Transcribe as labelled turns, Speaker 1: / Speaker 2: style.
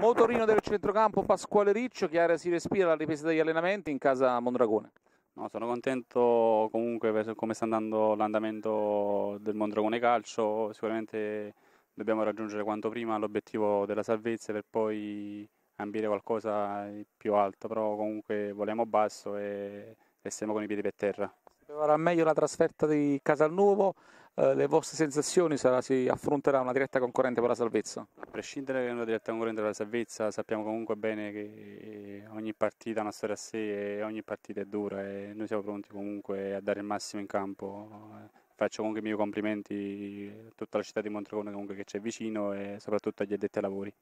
Speaker 1: Motorino del centrocampo Pasquale Riccio, che area si respira la ripresa
Speaker 2: degli allenamenti in casa Mondragone? No, sono contento comunque per come sta andando l'andamento del Mondragone Calcio, sicuramente dobbiamo raggiungere quanto prima l'obiettivo della salvezza per poi ambire qualcosa di più alto, però comunque vogliamo basso e, e siamo con i piedi per terra.
Speaker 1: Sarà meglio la trasferta di Casalnuovo, eh, le vostre sensazioni sarà, si affronterà una diretta concorrente per la salvezza?
Speaker 2: A prescindere che è una diretta concorrente per la salvezza, sappiamo comunque bene che eh, ogni partita ha una storia a sé e ogni partita è dura e noi siamo pronti comunque a dare il massimo in campo. Eh, faccio comunque i miei complimenti a tutta la città di Montragone comunque che c'è vicino e soprattutto agli addetti ai lavori.